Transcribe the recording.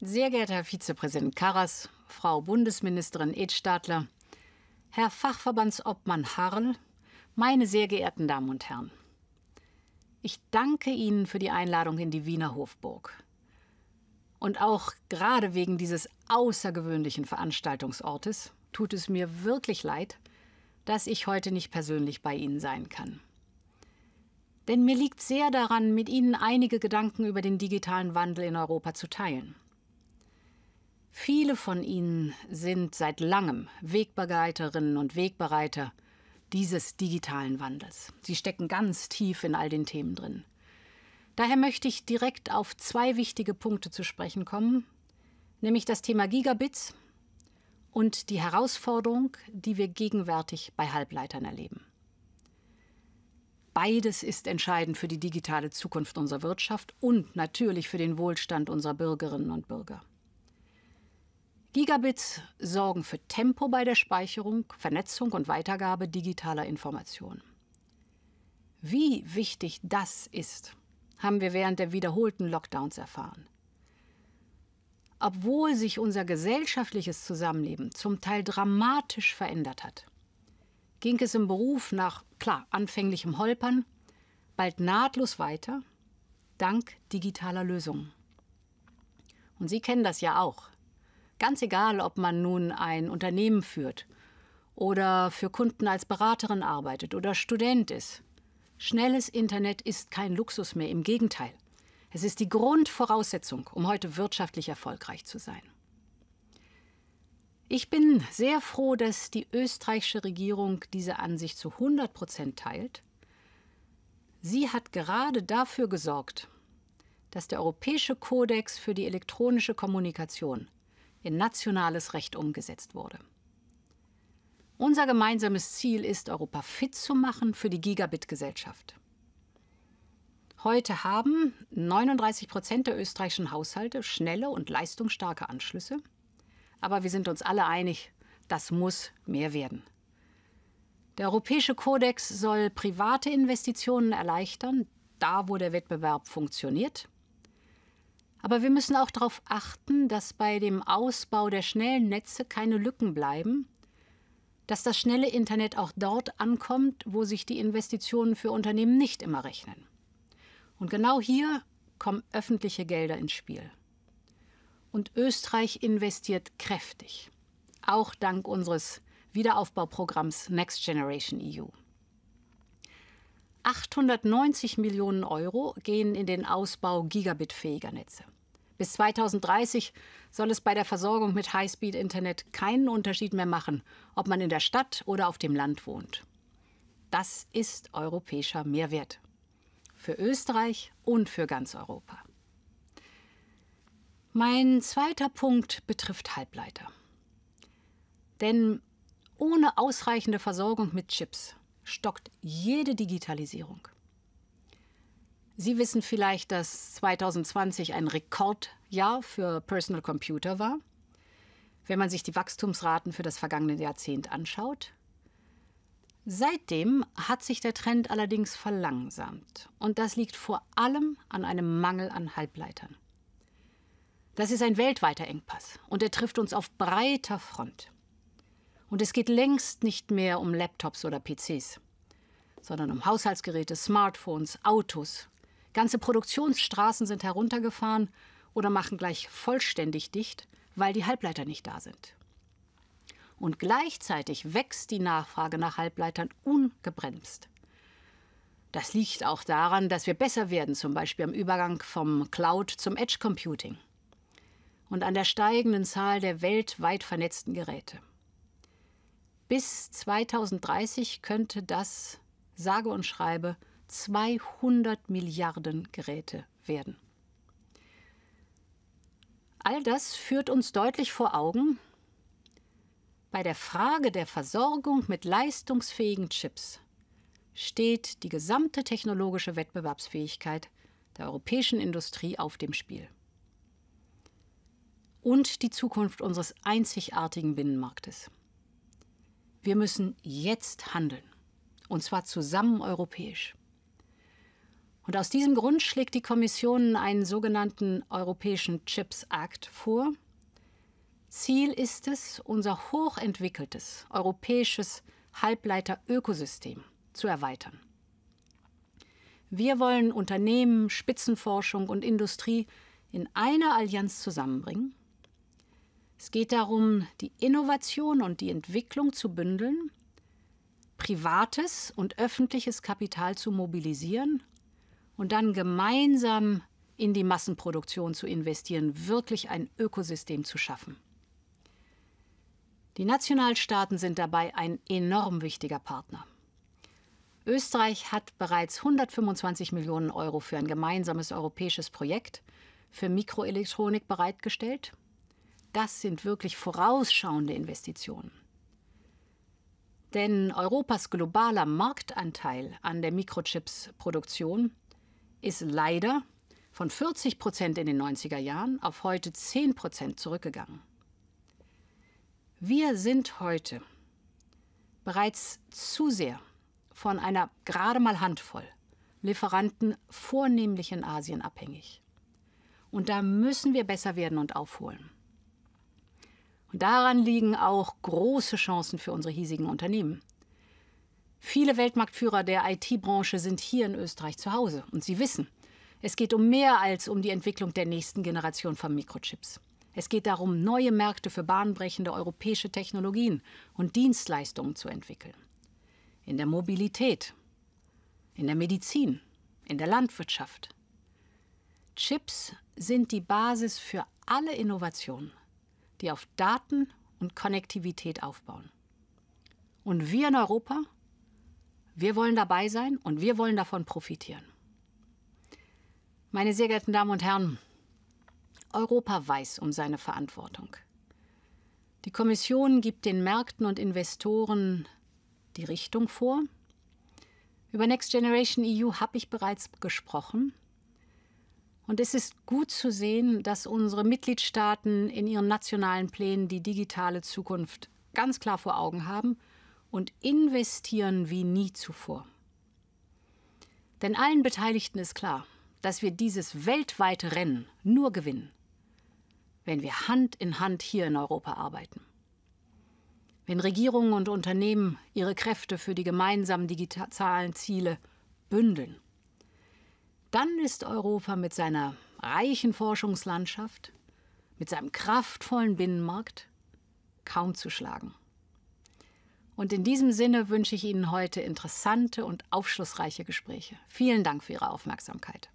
Sehr geehrter Herr Vizepräsident Karas, Frau Bundesministerin Edstadler, Herr Fachverbandsobmann Harl, meine sehr geehrten Damen und Herren. Ich danke Ihnen für die Einladung in die Wiener Hofburg. Und auch gerade wegen dieses außergewöhnlichen Veranstaltungsortes tut es mir wirklich leid, dass ich heute nicht persönlich bei Ihnen sein kann. Denn mir liegt sehr daran, mit Ihnen einige Gedanken über den digitalen Wandel in Europa zu teilen. Viele von ihnen sind seit langem Wegbegleiterinnen und Wegbereiter dieses digitalen Wandels. Sie stecken ganz tief in all den Themen drin. Daher möchte ich direkt auf zwei wichtige Punkte zu sprechen kommen, nämlich das Thema Gigabits und die Herausforderung, die wir gegenwärtig bei Halbleitern erleben. Beides ist entscheidend für die digitale Zukunft unserer Wirtschaft und natürlich für den Wohlstand unserer Bürgerinnen und Bürger. Gigabits sorgen für Tempo bei der Speicherung, Vernetzung und Weitergabe digitaler Informationen. Wie wichtig das ist, haben wir während der wiederholten Lockdowns erfahren. Obwohl sich unser gesellschaftliches Zusammenleben zum Teil dramatisch verändert hat, ging es im Beruf nach, klar, anfänglichem Holpern bald nahtlos weiter, dank digitaler Lösungen. Und Sie kennen das ja auch. Ganz egal, ob man nun ein Unternehmen führt oder für Kunden als Beraterin arbeitet oder Student ist. Schnelles Internet ist kein Luxus mehr, im Gegenteil. Es ist die Grundvoraussetzung, um heute wirtschaftlich erfolgreich zu sein. Ich bin sehr froh, dass die österreichische Regierung diese Ansicht zu 100 Prozent teilt. Sie hat gerade dafür gesorgt, dass der Europäische Kodex für die elektronische Kommunikation in nationales Recht umgesetzt wurde. Unser gemeinsames Ziel ist, Europa fit zu machen für die Gigabit-Gesellschaft. Heute haben 39 Prozent der österreichischen Haushalte schnelle und leistungsstarke Anschlüsse. Aber wir sind uns alle einig, das muss mehr werden. Der Europäische Kodex soll private Investitionen erleichtern, da wo der Wettbewerb funktioniert. Aber wir müssen auch darauf achten, dass bei dem Ausbau der schnellen Netze keine Lücken bleiben, dass das schnelle Internet auch dort ankommt, wo sich die Investitionen für Unternehmen nicht immer rechnen. Und genau hier kommen öffentliche Gelder ins Spiel. Und Österreich investiert kräftig, auch dank unseres Wiederaufbauprogramms Next Generation EU. 890 Millionen Euro gehen in den Ausbau gigabitfähiger Netze. Bis 2030 soll es bei der Versorgung mit Highspeed-Internet keinen Unterschied mehr machen, ob man in der Stadt oder auf dem Land wohnt. Das ist europäischer Mehrwert. Für Österreich und für ganz Europa. Mein zweiter Punkt betrifft Halbleiter. Denn ohne ausreichende Versorgung mit Chips stockt jede Digitalisierung. Sie wissen vielleicht, dass 2020 ein Rekordjahr für Personal Computer war. Wenn man sich die Wachstumsraten für das vergangene Jahrzehnt anschaut, Seitdem hat sich der Trend allerdings verlangsamt. Und das liegt vor allem an einem Mangel an Halbleitern. Das ist ein weltweiter Engpass und er trifft uns auf breiter Front. Und es geht längst nicht mehr um Laptops oder PCs, sondern um Haushaltsgeräte, Smartphones, Autos. Ganze Produktionsstraßen sind heruntergefahren oder machen gleich vollständig dicht, weil die Halbleiter nicht da sind. Und gleichzeitig wächst die Nachfrage nach Halbleitern ungebremst. Das liegt auch daran, dass wir besser werden, zum Beispiel am Übergang vom Cloud zum Edge Computing und an der steigenden Zahl der weltweit vernetzten Geräte. Bis 2030 könnte das, sage und schreibe, 200 Milliarden Geräte werden. All das führt uns deutlich vor Augen, bei der Frage der Versorgung mit leistungsfähigen Chips steht die gesamte technologische Wettbewerbsfähigkeit der europäischen Industrie auf dem Spiel. Und die Zukunft unseres einzigartigen Binnenmarktes. Wir müssen jetzt handeln. Und zwar zusammen europäisch. Und aus diesem Grund schlägt die Kommission einen sogenannten Europäischen Chips Act vor. Ziel ist es, unser hochentwickeltes europäisches Halbleiterökosystem zu erweitern. Wir wollen Unternehmen, Spitzenforschung und Industrie in einer Allianz zusammenbringen, es geht darum, die Innovation und die Entwicklung zu bündeln, privates und öffentliches Kapital zu mobilisieren und dann gemeinsam in die Massenproduktion zu investieren, wirklich ein Ökosystem zu schaffen. Die Nationalstaaten sind dabei ein enorm wichtiger Partner. Österreich hat bereits 125 Millionen Euro für ein gemeinsames europäisches Projekt für Mikroelektronik bereitgestellt das sind wirklich vorausschauende Investitionen. Denn Europas globaler Marktanteil an der Mikrochips-Produktion ist leider von 40 Prozent in den 90er Jahren auf heute 10 Prozent zurückgegangen. Wir sind heute bereits zu sehr von einer gerade mal Handvoll Lieferanten vornehmlich in Asien abhängig. Und da müssen wir besser werden und aufholen. Und daran liegen auch große Chancen für unsere hiesigen Unternehmen. Viele Weltmarktführer der IT-Branche sind hier in Österreich zu Hause und sie wissen, es geht um mehr als um die Entwicklung der nächsten Generation von Mikrochips. Es geht darum, neue Märkte für bahnbrechende europäische Technologien und Dienstleistungen zu entwickeln. In der Mobilität, in der Medizin, in der Landwirtschaft. Chips sind die Basis für alle Innovationen die auf Daten und Konnektivität aufbauen. Und wir in Europa, wir wollen dabei sein und wir wollen davon profitieren. Meine sehr geehrten Damen und Herren, Europa weiß um seine Verantwortung. Die Kommission gibt den Märkten und Investoren die Richtung vor. Über Next Generation EU habe ich bereits gesprochen. Und es ist gut zu sehen, dass unsere Mitgliedstaaten in ihren nationalen Plänen die digitale Zukunft ganz klar vor Augen haben und investieren wie nie zuvor. Denn allen Beteiligten ist klar, dass wir dieses weltweite Rennen nur gewinnen, wenn wir Hand in Hand hier in Europa arbeiten. Wenn Regierungen und Unternehmen ihre Kräfte für die gemeinsamen digitalen Ziele bündeln. Dann ist Europa mit seiner reichen Forschungslandschaft, mit seinem kraftvollen Binnenmarkt kaum zu schlagen. Und in diesem Sinne wünsche ich Ihnen heute interessante und aufschlussreiche Gespräche. Vielen Dank für Ihre Aufmerksamkeit.